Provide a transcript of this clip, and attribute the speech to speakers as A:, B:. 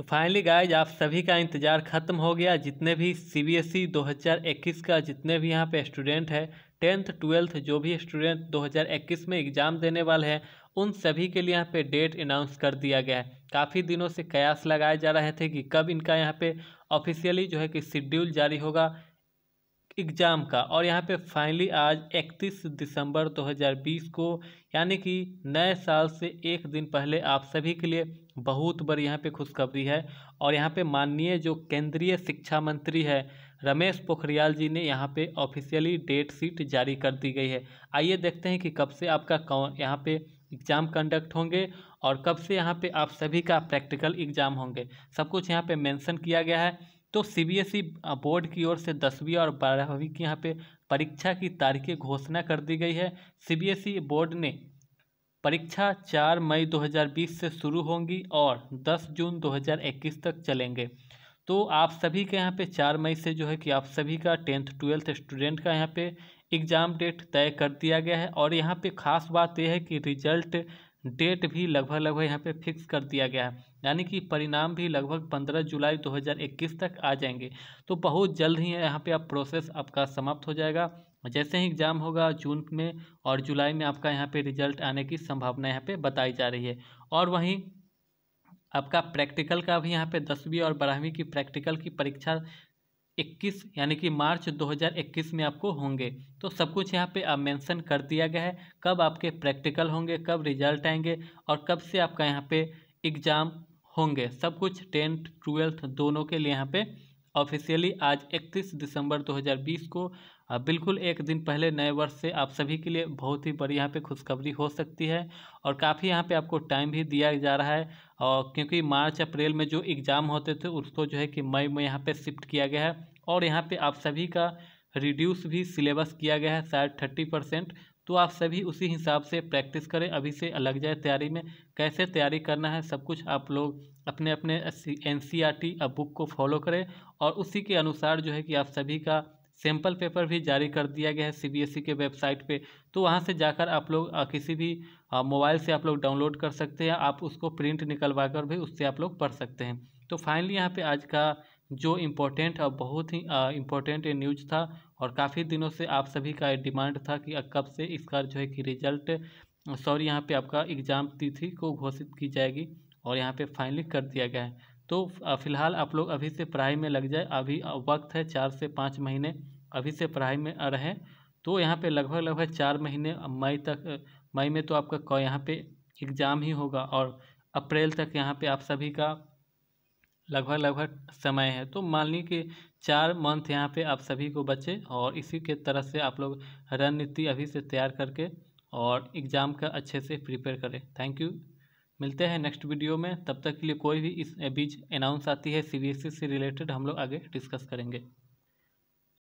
A: तो finally guys आप सभी का इंतज़ार ख़त्म हो गया जितने भी सी बी एस ई दो हज़ार इक्कीस का जितने भी यहाँ पे स्टूडेंट है टेंथ ट्वेल्थ जो भी स्टूडेंट दो हज़ार इक्कीस में एग्ज़ाम देने वाले हैं उन सभी के लिए यहाँ पे डेट अनाउंस कर दिया गया है काफ़ी दिनों से कयास लगाए जा रहे थे कि कब इनका यहाँ पे ऑफिशियली जो है कि शेड्यूल जारी होगा एग्ज़ाम का और यहाँ पे फाइनली आज 31 दिसंबर 2020 को यानी कि नए साल से एक दिन पहले आप सभी के लिए बहुत बड़ी यहाँ पे खुशखबरी है और यहाँ पे माननीय जो केंद्रीय शिक्षा मंत्री है रमेश पोखरियाल जी ने यहाँ पे ऑफिशियली डेट शीट जारी कर दी गई है आइए देखते हैं कि कब से आपका कौन यहाँ पे एग्ज़ाम कंडक्ट होंगे और कब से यहाँ पे आप सभी का प्रैक्टिकल एग्ज़ाम होंगे सब कुछ यहाँ पे मेंशन किया गया है तो सीबीएसई e बोर्ड की ओर से दसवीं और बारहवीं की यहाँ पे परीक्षा की तारीखें घोषणा कर दी गई है सीबीएसई e बोर्ड ने परीक्षा चार मई 2020 से शुरू होंगी और 10 जून 2021 तक चलेंगे तो आप सभी के यहाँ पे चार मई से जो है कि आप सभी का टेंथ ट्वेल्थ स्टूडेंट का यहाँ पे एग्ज़ाम डेट तय कर दिया गया है और यहाँ पे खास बात यह है कि रिजल्ट डेट भी लगभग लगभग यहाँ पे फिक्स कर दिया गया है यानी कि परिणाम भी लगभग 15 जुलाई 2021 तक आ जाएंगे तो बहुत जल्द ही यहाँ पे आप प्रोसेस आपका समाप्त हो जाएगा जैसे ही एग्ज़ाम होगा जून में और जुलाई में आपका यहाँ पे रिजल्ट आने की संभावना यहाँ पे बताई जा रही है और वहीं आपका प्रैक्टिकल का भी यहाँ पे दसवीं और बारहवीं की प्रैक्टिकल की परीक्षा 21 यानी कि मार्च 2021 में आपको होंगे तो सब कुछ यहाँ पे आप मेंशन कर दिया गया है कब आपके प्रैक्टिकल होंगे कब रिजल्ट आएंगे और कब से आपका यहाँ पे एग्ज़ाम होंगे सब कुछ टेंथ ट्वेल्थ दोनों के लिए यहाँ पे ऑफिशियली आज 31 दिसंबर 2020 को बिल्कुल एक दिन पहले नए वर्ष से आप सभी के लिए बहुत ही बड़ी यहाँ पे खुशखबरी हो सकती है और काफ़ी यहाँ पे आपको टाइम भी दिया जा रहा है और क्योंकि मार्च अप्रैल में जो एग्ज़ाम होते थे उसको जो है कि मई में यहाँ पे शिफ्ट किया गया है और यहाँ पे आप सभी का रिड्यूस भी सिलेबस किया गया है शायद थर्टी परसेंट तो आप सभी उसी हिसाब से प्रैक्टिस करें अभी से लग जाए तैयारी में कैसे तैयारी करना है सब कुछ आप लोग अपने अपने N C R T book को फॉलो करें और उसी के अनुसार जो है कि आप सभी का सैम्पल पेपर भी जारी कर दिया गया है सीबीएसई के वेबसाइट पे तो वहाँ से जाकर आप लोग किसी भी मोबाइल से आप लोग डाउनलोड कर सकते हैं आप उसको प्रिंट निकलवा कर भी उससे आप लोग पढ़ सकते हैं तो फाइनली यहाँ पे आज का जो इम्पोर्टेंट और बहुत ही इम्पोर्टेंट न्यूज था और काफ़ी दिनों से आप सभी का डिमांड था कि कब से इसका जो है कि रिजल्ट सॉरी यहाँ पे आपका एग्ज़ाम तिथि को घोषित की जाएगी और यहाँ पे फाइनली कर दिया गया है तो फ़िलहाल आप लोग अभी से पढ़ाई में लग जाए अभी वक्त है चार से पाँच महीने अभी से पढ़ाई में रहें तो यहाँ पे लगभग लगभग चार महीने मई तक मई में तो आपका यहाँ पे एग्ज़ाम ही होगा और अप्रैल तक यहाँ पे आप सभी का लगभग लगभग समय है तो मान ली कि चार मंथ यहाँ पे आप सभी को बचे और इसी के तरह से आप लोग रणनीति अभी से तैयार करके और एग्ज़ाम का अच्छे से प्रिपेयर करें थैंक यू मिलते हैं नेक्स्ट वीडियो में तब तक के लिए कोई भी इस बीच अनाउंस आती है सीबीएसई से रिलेटेड हम लोग आगे डिस्कस करेंगे